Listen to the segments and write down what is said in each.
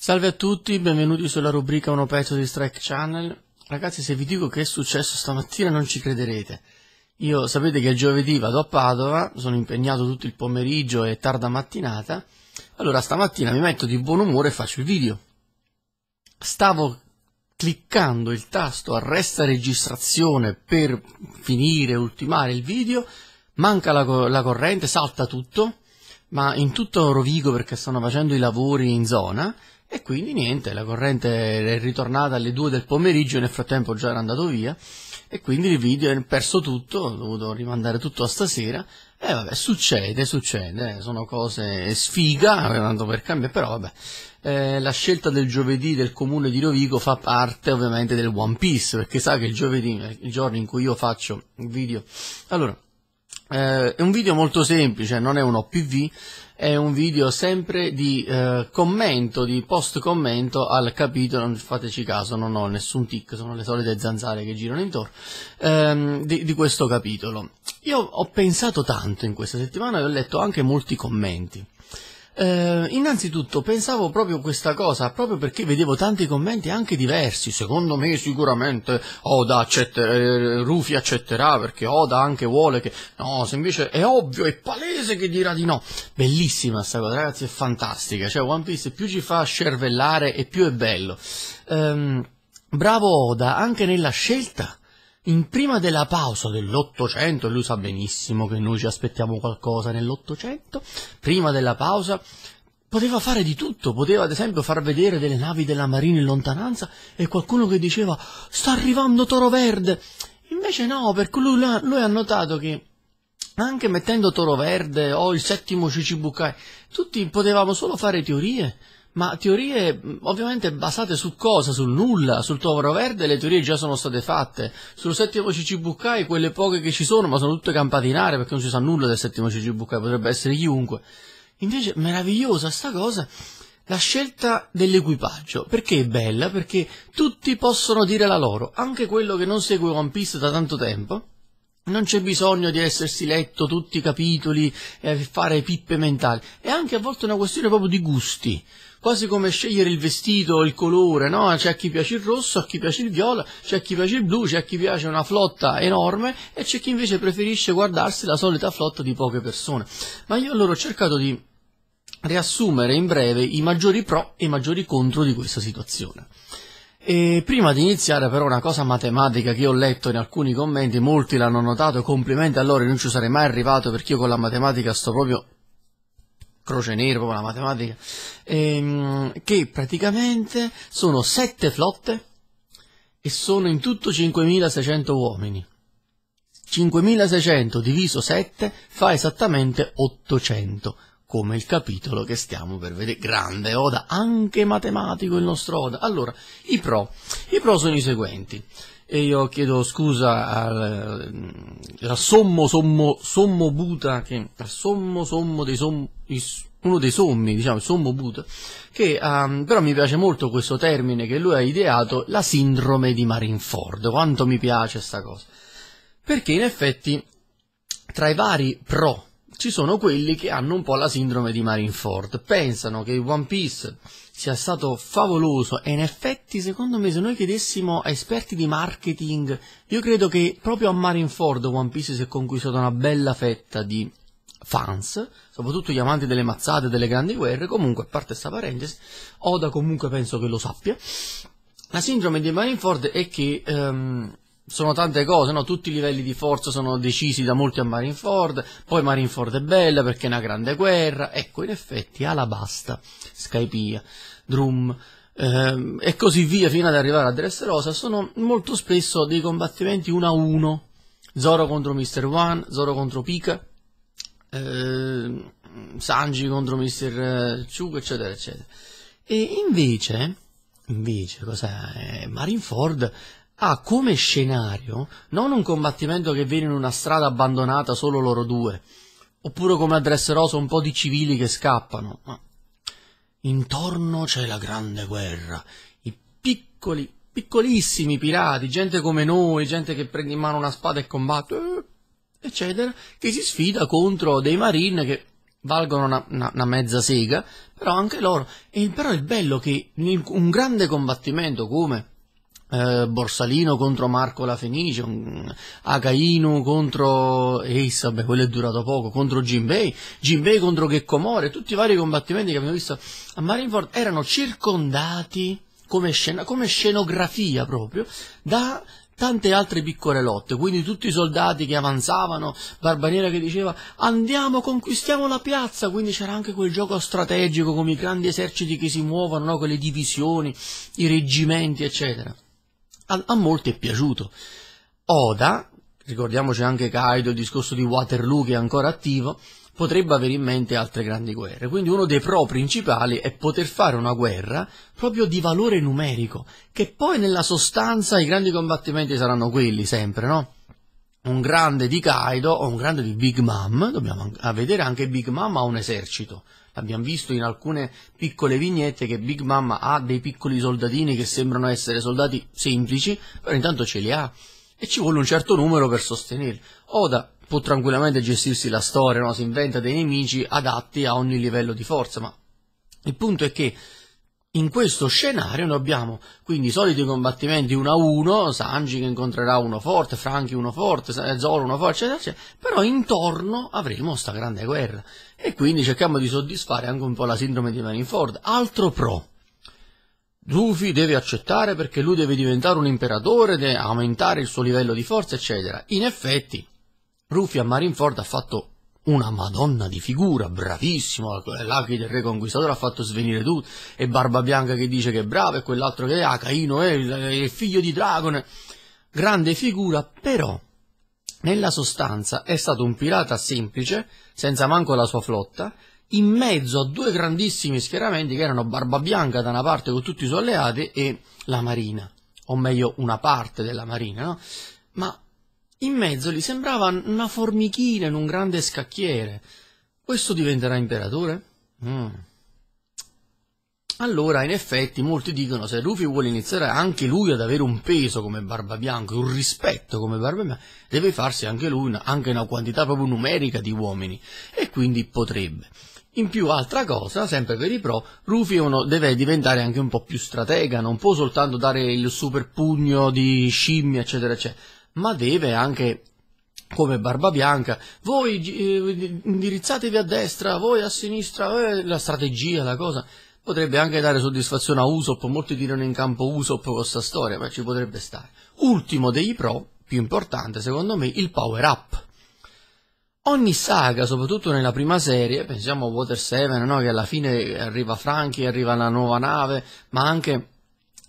Salve a tutti, benvenuti sulla rubrica Uno pezzo di Strike Channel. Ragazzi, se vi dico che è successo stamattina non ci crederete. Io sapete che il giovedì vado a Padova, sono impegnato tutto il pomeriggio e tarda mattinata. Allora stamattina mi metto di buon umore e faccio il video. Stavo cliccando il tasto arresta registrazione per finire, ultimare il video, manca la, la corrente, salta tutto, ma in tutto rovigo perché stanno facendo i lavori in zona, e quindi niente, la corrente è ritornata alle 2 del pomeriggio, nel frattempo già era andato via, e quindi il video è perso tutto, ho dovuto rimandare tutto a stasera, e vabbè, succede, succede, sono cose sfiga, tanto per cambiare, però vabbè, eh, la scelta del giovedì del comune di Rovigo fa parte ovviamente del One Piece, perché sa che il giovedì è eh, il giorno in cui io faccio il video. Allora, eh, è un video molto semplice, non è un OPV, è un video sempre di eh, commento, di post commento al capitolo, non fateci caso, non ho nessun tic, sono le solite zanzare che girano intorno, ehm, di, di questo capitolo. Io ho pensato tanto in questa settimana e ho letto anche molti commenti. Eh, innanzitutto pensavo proprio questa cosa, proprio perché vedevo tanti commenti anche diversi, secondo me sicuramente Oda accetterà, eh, Rufy accetterà perché Oda anche vuole che... No, se invece è ovvio, è palese che dirà di no. Bellissima sta cosa ragazzi, è fantastica, cioè One Piece più ci fa scervellare e più è bello. Eh, bravo Oda anche nella scelta in prima della pausa dell'Ottocento, lui sa benissimo che noi ci aspettiamo qualcosa nell'Ottocento, prima della pausa poteva fare di tutto, poteva ad esempio far vedere delle navi della marina in lontananza e qualcuno che diceva sta arrivando Toro Verde. Invece no, perché lui, lui ha notato che anche mettendo Toro Verde o il settimo Cicibucai, tutti potevamo solo fare teorie ma teorie ovviamente basate su cosa? Sul nulla, sul Tovaro Verde le teorie già sono state fatte. Sul settimo CCBK quelle poche che ci sono, ma sono tutte campate in aria perché non si sa nulla del settimo CCBK, potrebbe essere chiunque. Invece meravigliosa sta cosa, la scelta dell'equipaggio. Perché è bella? Perché tutti possono dire la loro, anche quello che non segue One Piece da tanto tempo non c'è bisogno di essersi letto tutti i capitoli e fare pippe mentali. È anche a volte una questione proprio di gusti. Quasi come scegliere il vestito, il colore, no? C'è a chi piace il rosso, a chi piace il viola, c'è a chi piace il blu, c'è a chi piace una flotta enorme e c'è chi invece preferisce guardarsi la solita flotta di poche persone. Ma io allora ho cercato di riassumere in breve i maggiori pro e i maggiori contro di questa situazione. E prima di iniziare però una cosa matematica che ho letto in alcuni commenti, molti l'hanno notato, complimenti a loro, non ci sarei mai arrivato perché io con la matematica sto proprio croce nero, proprio la matematica, ehm, che praticamente sono sette flotte e sono in tutto 5.600 uomini. 5.600 diviso 7 fa esattamente 800 come il capitolo che stiamo per vedere. Grande Oda, anche matematico il nostro Oda. Allora, i pro. I pro sono i seguenti. E io chiedo scusa al, eh, al sommo, sommo, sommo Buta, che, al sommo, sommo dei sommi, uno dei sommi, diciamo, il sommo Buddha, che um, però mi piace molto questo termine che lui ha ideato, la sindrome di Marinford, quanto mi piace sta cosa. Perché in effetti tra i vari pro ci sono quelli che hanno un po' la sindrome di Marineford, pensano che One Piece sia stato favoloso e in effetti secondo me se noi chiedessimo a esperti di marketing, io credo che proprio a Marineford One Piece si è conquistata una bella fetta di fans, soprattutto gli amanti delle mazzate e delle grandi guerre, comunque a parte questa parentesi, Oda comunque penso che lo sappia. La sindrome di Marineford è che ehm, sono tante cose, no? tutti i livelli di forza sono decisi da molti a Marineford, poi Marineford è bella perché è una grande guerra, ecco in effetti Alabasta, Skypia, Drum ehm, e così via fino ad arrivare a Dressrosa sono molto spesso dei combattimenti 1 a 1, Zoro contro Mr. One, Zoro contro Pika, ehm, Sanji contro Mr. Eh, Chug eccetera eccetera. E invece, invece cos'è? Eh, Marineford ha ah, come scenario non un combattimento che viene in una strada abbandonata solo loro due, oppure come a Dresserosa un po' di civili che scappano, ma intorno c'è la grande guerra, i piccoli, piccolissimi pirati, gente come noi, gente che prende in mano una spada e combatte, eh, eccetera, che si sfida contro dei marine che valgono una, una, una, mezza sega, però anche loro. E però il bello che in un grande combattimento come eh, Borsalino contro Marco La Fenice, Acaino contro eh, Ace, vabbè quello è durato poco, contro Jinbei, Jinbei contro Checomore, tutti i vari combattimenti che abbiamo visto a Marineford erano circondati come, scena, come scenografia proprio da tante altre piccole lotte, quindi tutti i soldati che avanzavano, Barbaniera che diceva andiamo, conquistiamo la piazza, quindi c'era anche quel gioco strategico con i grandi eserciti che si muovono, no? con le divisioni, i reggimenti, eccetera a, a molti è piaciuto. Oda, ricordiamoci anche Kaido, il discorso di Waterloo che è ancora attivo, potrebbe avere in mente altre grandi guerre. Quindi uno dei pro principali è poter fare una guerra proprio di valore numerico, che poi nella sostanza i grandi combattimenti saranno quelli sempre, no? Un grande di Kaido o un grande di Big Mom, dobbiamo vedere anche Big Mom ha un esercito, Abbiamo visto in alcune piccole vignette che Big Mama ha dei piccoli soldatini che sembrano essere soldati semplici, però intanto ce li ha e ci vuole un certo numero per sostenerli. Oda può tranquillamente gestirsi la storia, no? si inventa dei nemici adatti a ogni livello di forza, ma il punto è che in questo scenario noi abbiamo quindi i soliti combattimenti 1 a 1, Sanji che incontrerà uno forte, Franchi uno forte, Zoro uno forte, eccetera, eccetera, però intorno avremo sta grande guerra e quindi cerchiamo di soddisfare anche un po' la sindrome di Marineford. Altro pro. Luffy deve accettare perché lui deve diventare un imperatore, deve aumentare il suo livello di forza, eccetera. In effetti, Luffy a Marineford ha fatto una madonna di figura, bravissimo, l'Aki del Re Conquistatore ha fatto svenire tutto, e Barba Bianca che dice che è bravo, e quell'altro che è ah, Caino, è il figlio di Dragone, grande figura, però nella sostanza è stato un pirata semplice, senza manco la sua flotta, in mezzo a due grandissimi schieramenti che erano Barba Bianca da una parte con tutti i suoi alleati e la Marina, o meglio una parte della Marina, no? Ma in mezzo gli sembrava una formichina in un grande scacchiere. Questo diventerà imperatore? Mm. Allora, in effetti, molti dicono se Rufy vuole iniziare anche lui ad avere un peso come Barba Bianca, un rispetto come Barba Bianca, deve farsi anche lui una, anche una quantità proprio numerica di uomini, e quindi potrebbe. In più, altra cosa, sempre per i pro, Rufy uno, deve diventare anche un po' più stratega, non può soltanto dare il super pugno di scimmia, eccetera, eccetera ma deve anche come barba bianca, voi eh, indirizzatevi a destra, voi a sinistra, eh, la strategia, la cosa. Potrebbe anche dare soddisfazione a Usopp, molti tirano in campo Usopp con questa storia, ma ci potrebbe stare. Ultimo dei pro, più importante secondo me, il power up. Ogni saga, soprattutto nella prima serie, pensiamo a Water 7, no? che alla fine arriva Frankie, arriva la nuova nave, ma anche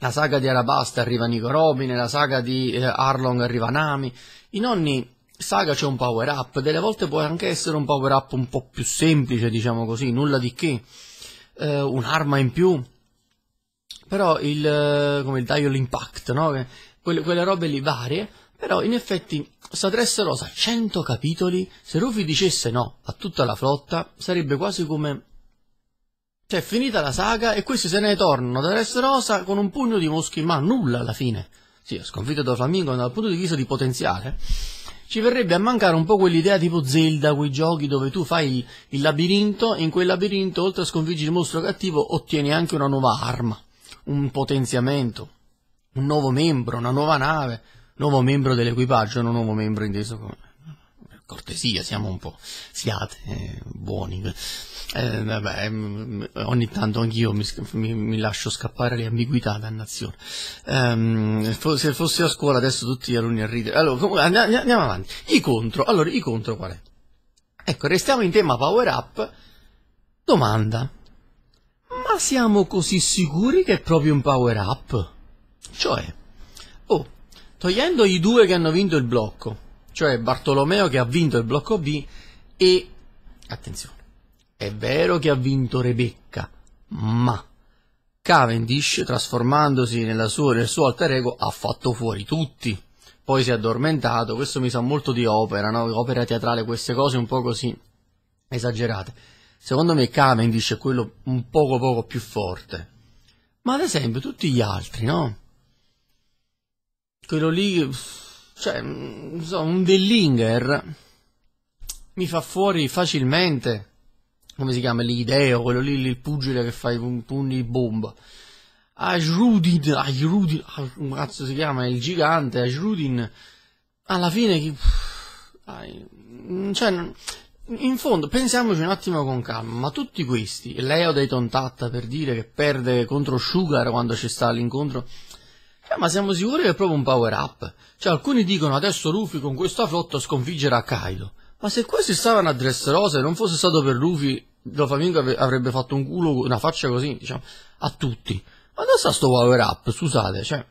la saga di Arabasta arriva Nico Robin, la saga di eh, Arlong arriva Nami, in ogni saga c'è un power up, delle volte può anche essere un power up un po' più semplice, diciamo così, nulla di che, eh, un'arma in più, però il, eh, come il Dial Impact, no? quelle, quelle robe lì varie, però in effetti sta Dressrosa 100 capitoli, se Ruffy dicesse no a tutta la flotta, sarebbe quasi come cioè, finita la saga e questi se ne tornano da Rosa con un pugno di moschi, ma nulla alla fine. Sì, è sconfitto da Flamingo dal punto di vista di potenziale. Ci verrebbe a mancare un po' quell'idea tipo Zelda, quei giochi dove tu fai il, il labirinto e in quel labirinto, oltre a sconfiggere il mostro cattivo, ottieni anche una nuova arma, un potenziamento, un nuovo membro, una nuova nave, nuovo membro dell'equipaggio, non un nuovo membro inteso come cortesia, siamo un po' siate, eh, buoni. Eh, vabbè, eh, ogni tanto anch'io mi, mi, mi, lascio scappare le ambiguità, dannazione. Eh, se fossi a scuola adesso tutti gli alunni a ridere. Allora, comunque, andiamo avanti. I contro, allora, i contro qual è? Ecco, restiamo in tema power up. Domanda. Ma siamo così sicuri che è proprio un power up? Cioè, oh, togliendo i due che hanno vinto il blocco, cioè Bartolomeo che ha vinto il blocco B e, attenzione, è vero che ha vinto Rebecca, ma Cavendish, trasformandosi sua, nel suo alter ego, ha fatto fuori tutti. Poi si è addormentato, questo mi sa molto di opera, no? opera teatrale, queste cose un po' così esagerate. Secondo me Cavendish è quello un poco poco più forte. Ma ad esempio tutti gli altri, no? Quello lì cioè, mm, so, un Dellinger mi fa fuori facilmente, come si chiama, l'ideo, quello lì, il pugile che fa i pugni di bomba. Ajrudin, Ajrudin, un cazzo si chiama, il gigante, Ajrudin, alla fine mm, Cioè, in fondo, pensiamoci un attimo con calma, ma tutti questi, Leo dei Tontatta per dire che perde contro Sugar quando ci sta all'incontro eh, ma siamo sicuri che è proprio un power up? Cioè, alcuni dicono adesso Luffy con questa flotta sconfiggerà Kaido. Ma se questi stavano a Dressrosa e non fosse stato per Luffy, Doflamingo Flamingo avrebbe fatto un culo, una faccia così, diciamo, a tutti. Ma dove sta sto power up? Scusate, cioè...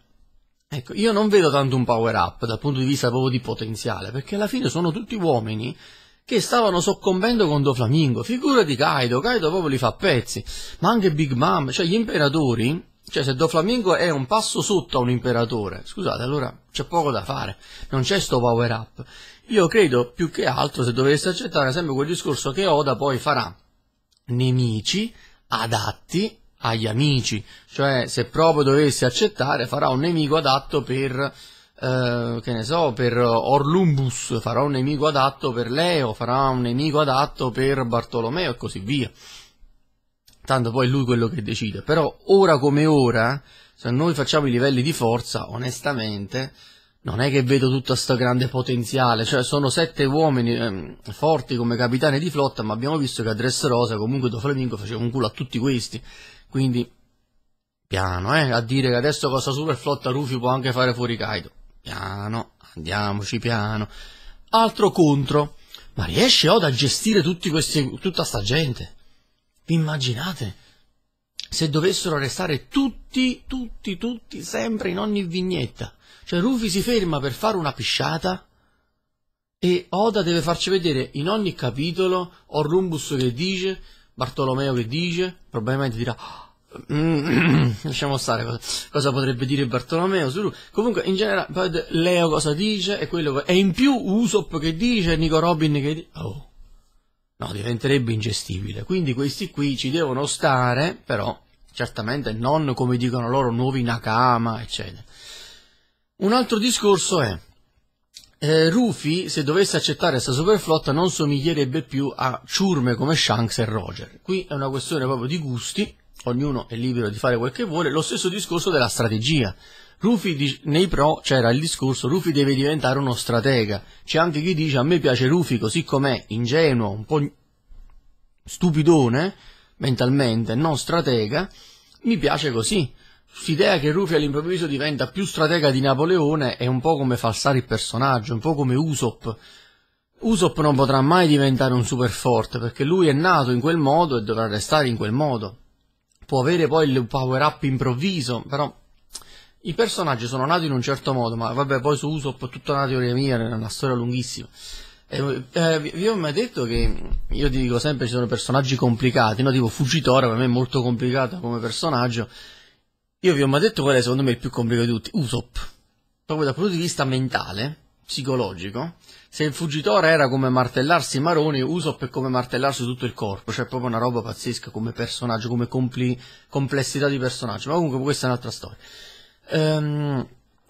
Ecco, io non vedo tanto un power up dal punto di vista proprio di potenziale, perché alla fine sono tutti uomini che stavano soccombendo con Doflamingo. Figura di Kaido, Kaido proprio li fa a pezzi. Ma anche Big Mom, cioè gli imperatori cioè, se Doflamingo è un passo sotto a un imperatore, scusate, allora c'è poco da fare, non c'è sto power up. Io credo più che altro, se dovesse accettare sempre quel discorso che Oda poi farà, nemici adatti agli amici, cioè se proprio dovesse accettare farà un nemico adatto per, eh, che ne so, per Orlumbus, farà un nemico adatto per Leo, farà un nemico adatto per Bartolomeo e così via tanto poi è lui quello che decide, però ora come ora, se noi facciamo i livelli di forza, onestamente, non è che vedo tutto questo grande potenziale, cioè sono sette uomini ehm, forti come capitani di flotta, ma abbiamo visto che a Dressrosa comunque Do Flamingo faceva un culo a tutti questi, quindi piano, eh, a dire che adesso cosa super flotta Rufio può anche fare fuori Kaido, piano, andiamoci piano. Altro contro, ma riesce Oda a gestire questi, tutta sta gente? Vi immaginate? Se dovessero restare tutti, tutti, tutti, sempre in ogni vignetta. Cioè Rufi si ferma per fare una pisciata e Oda deve farci vedere in ogni capitolo Orrumbus che dice, Bartolomeo che dice, probabilmente dirà mm, lasciamo stare cosa, cosa, potrebbe dire Bartolomeo su comunque in generale Leo cosa dice e quello e in più Usopp che dice Nico Robin che dice oh No, diventerebbe ingestibile. Quindi questi qui ci devono stare, però certamente non come dicono loro nuovi Nakama, eccetera. Un altro discorso è eh, Rufy, se dovesse accettare questa superflotta, non somiglierebbe più a ciurme come Shanks e Roger. Qui è una questione proprio di gusti, ognuno è libero di fare quel che vuole. Lo stesso discorso della strategia. Rufi nei pro c'era il discorso Rufi deve diventare uno stratega. C'è anche chi dice a me piace Rufi così com'è, ingenuo, un po' stupidone mentalmente, non stratega, mi piace così. L'idea che Rufi all'improvviso diventa più stratega di Napoleone è un po' come falsare il personaggio, un po' come Usopp. Usopp non potrà mai diventare un super forte perché lui è nato in quel modo e dovrà restare in quel modo. Può avere poi il power up improvviso, però i personaggi sono nati in un certo modo, ma vabbè, poi su Usopp è tutta una teoria mia, è una storia lunghissima. E, eh, vi ho mai detto che io ti dico sempre ci sono personaggi complicati, no? tipo Fugitore per me è molto complicato come personaggio. Io vi ho mai detto qual è secondo me il più complicato di tutti, Usopp. Proprio dal punto di vista mentale, psicologico, se il Fugitore era come martellarsi maroni, Usopp è come martellarsi tutto il corpo, cioè proprio una roba pazzesca come personaggio, come compli- complessità di personaggio, ma comunque questa è un'altra storia. Ehm,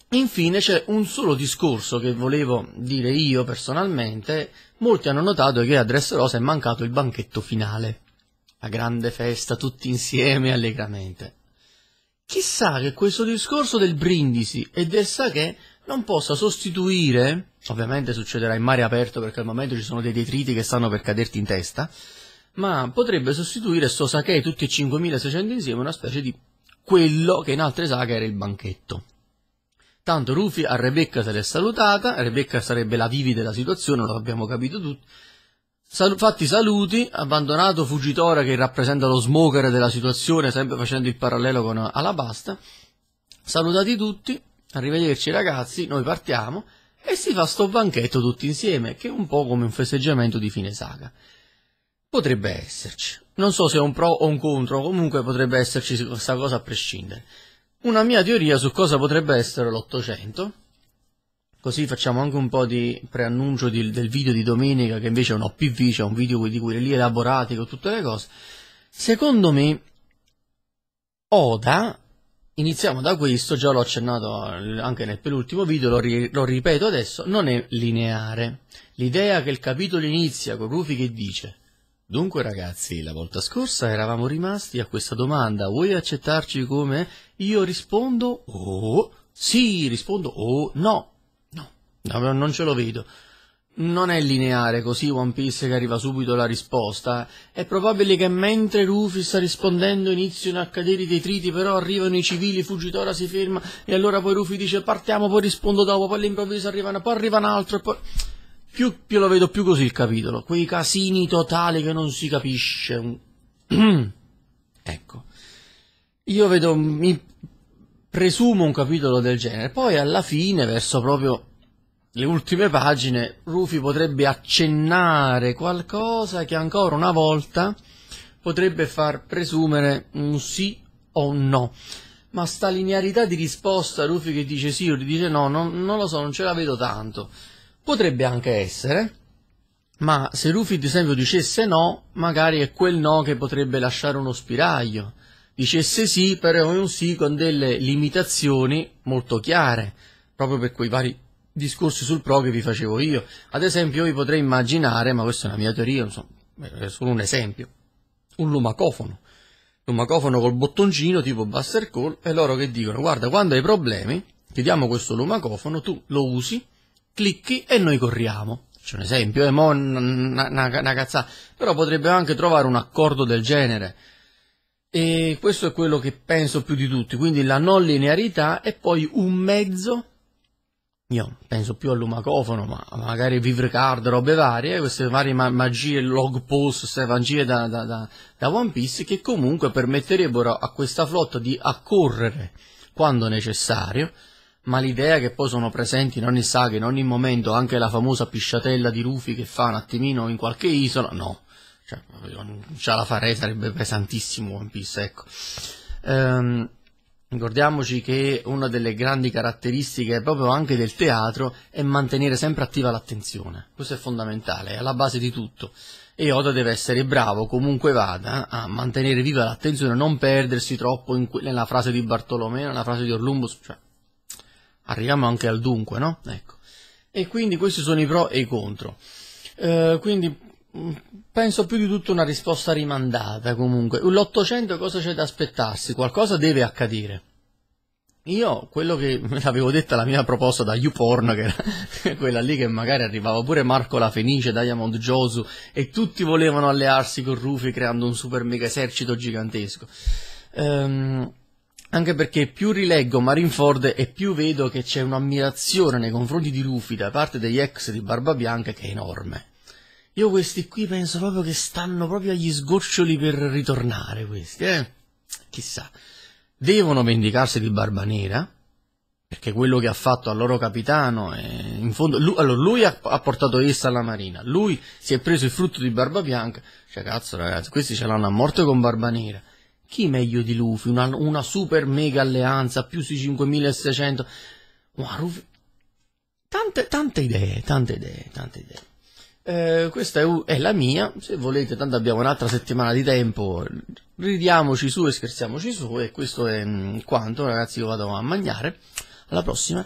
infine c'è un solo discorso che volevo dire io personalmente. Molti hanno notato che a Dressrosa è mancato il banchetto finale. La grande festa, tutti insieme allegramente. Chissà che questo discorso del brindisi e del sake non possa sostituire, ovviamente succederà in mare aperto perché al momento ci sono dei detriti che stanno per caderti in testa, ma potrebbe sostituire sto sake tutti e 5600 insieme una specie di quello che in altre saghe era il banchetto. Tanto Rufy a Rebecca se l'è salutata, Rebecca sarebbe la vivi della situazione, lo abbiamo capito tutti. Sal- fatti saluti, abbandonato Fugitora che rappresenta lo smoker della situazione, sempre facendo il parallelo con Alabasta. Salutati tutti, arrivederci ragazzi, noi partiamo e si fa sto banchetto tutti insieme, che è un po' come un festeggiamento di fine saga. Potrebbe esserci. Non so se è un pro o un contro, comunque potrebbe esserci questa cosa a prescindere. Una mia teoria su cosa potrebbe essere l'Ottocento, così facciamo anche un po' di preannuncio di, del video di domenica che invece è un OPV, cioè un video di cui lì elaborati con tutte le cose. Secondo me, Oda, iniziamo da questo, già l'ho accennato anche nel penultimo video, lo, ri, lo ripeto adesso, non è lineare. L'idea che il capitolo inizia con Rufi che dice Dunque ragazzi, la volta scorsa eravamo rimasti a questa domanda, vuoi accettarci come? Io rispondo oh, sì, rispondo oh, no, no, no non ce lo vedo. Non è lineare così One Piece che arriva subito la risposta, è probabile che mentre Rufy sta rispondendo iniziano a cadere i detriti, però arrivano i civili, Fugitora si ferma e allora poi Rufy dice partiamo, poi rispondo dopo, poi all'improvviso arrivano, poi arriva un altro e poi... Più, più lo vedo più così il capitolo, quei casini totali che non si capisce. ecco, io vedo, mi presumo un capitolo del genere, poi alla fine, verso proprio le ultime pagine, Rufi potrebbe accennare qualcosa che ancora una volta potrebbe far presumere un sì o un no. Ma sta linearità di risposta, Rufi che dice sì o dice no, non, non lo so, non ce la vedo tanto. Potrebbe anche essere, ma se Rufy ad esempio dicesse no, magari è quel no che potrebbe lasciare uno spiraglio. Dicesse sì, però è un sì con delle limitazioni molto chiare, proprio per quei vari discorsi sul pro che vi facevo io. Ad esempio, io vi potrei immaginare, ma questa è una mia teoria, insomma, è solo un esempio, un lumacofono. lumacofono col bottoncino tipo Buster Call e loro che dicono guarda quando hai problemi ti diamo questo lumacofono, tu lo usi clicchi e noi corriamo. C'è un esempio, è eh, mo una cazzata, però potrebbe anche trovare un accordo del genere. E questo è quello che penso più di tutti, quindi la non linearità e poi un mezzo, io penso più all'umacofono, ma magari vivre card, robe varie, queste varie magie, log post, queste magie da, da, da, da One Piece che comunque permetterebbero a questa flotta di accorrere quando necessario, ma l'idea che poi sono presenti in ogni saga, in ogni momento, anche la famosa pisciatella di Rufy che fa un attimino in qualche isola, no. Cioè, non ce la farei, sarebbe pesantissimo One Piece, ecco. Ehm, ricordiamoci che una delle grandi caratteristiche proprio anche del teatro è mantenere sempre attiva l'attenzione. Questo è fondamentale, è alla base di tutto. E Oda deve essere bravo, comunque vada, a mantenere viva l'attenzione, non perdersi troppo que- nella frase di Bartolomeo, nella frase di Orlumbus, cioè arriviamo anche al dunque, no? Ecco. E quindi questi sono i pro e i contro. Eh, quindi mm, penso più di tutto una risposta rimandata comunque. L'800 cosa c'è da aspettarsi? Qualcosa deve accadere. Io, quello che l'avevo detta la mia proposta da YouPorn, che era quella lì che magari arrivava pure Marco la Fenice, Diamond Josu, e tutti volevano allearsi con Rufy creando un super mega esercito gigantesco. Ehm, anche perché più rileggo Marineford e più vedo che c'è un'ammirazione nei confronti di Luffy da parte degli ex di Barba Bianca che è enorme. Io questi qui penso proprio che stanno proprio agli sgoccioli per ritornare questi, eh? Chissà. Devono vendicarsi di Barba Nera, perché quello che ha fatto al loro capitano è, in fondo, lui, allora, lui ha, ha, portato essa alla marina, lui si è preso il frutto di Barba Bianca, cioè cazzo ragazzi, questi ce l'hanno a morte con Barba Nera, chi meglio di Luffy? Una, una super mega alleanza, più sui 5600. Ma Luffy... Tante, tante idee, tante idee, tante idee. Eh, questa è, è, la mia, se volete, tanto abbiamo un'altra settimana di tempo, ridiamoci su e scherziamoci su e questo è mm, quanto, ragazzi, io vado a mangiare. Alla prossima.